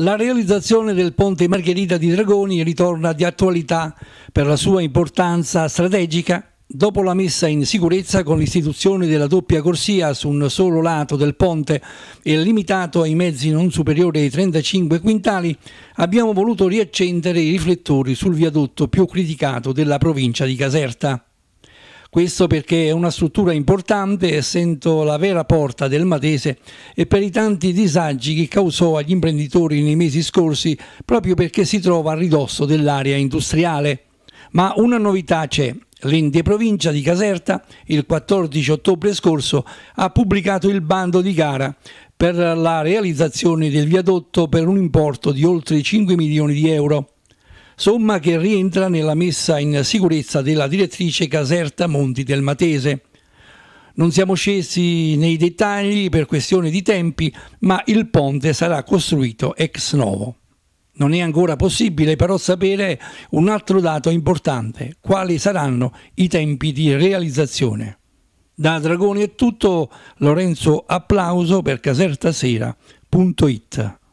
La realizzazione del ponte Margherita di Dragoni ritorna di attualità per la sua importanza strategica Dopo la messa in sicurezza con l'istituzione della doppia corsia su un solo lato del ponte e limitato ai mezzi non superiori ai 35 quintali, abbiamo voluto riaccendere i riflettori sul viadotto più criticato della provincia di Caserta. Questo perché è una struttura importante, essendo la vera porta del Matese e per i tanti disagi che causò agli imprenditori nei mesi scorsi proprio perché si trova a ridosso dell'area industriale. Ma una novità c'è. L'ente provincia di Caserta il 14 ottobre scorso ha pubblicato il bando di gara per la realizzazione del viadotto per un importo di oltre 5 milioni di euro somma che rientra nella messa in sicurezza della direttrice Caserta Monti del Matese. Non siamo scesi nei dettagli per questione di tempi, ma il ponte sarà costruito ex novo. Non è ancora possibile però sapere un altro dato importante, quali saranno i tempi di realizzazione. Da Dragoni è tutto, Lorenzo Applauso per casertasera.it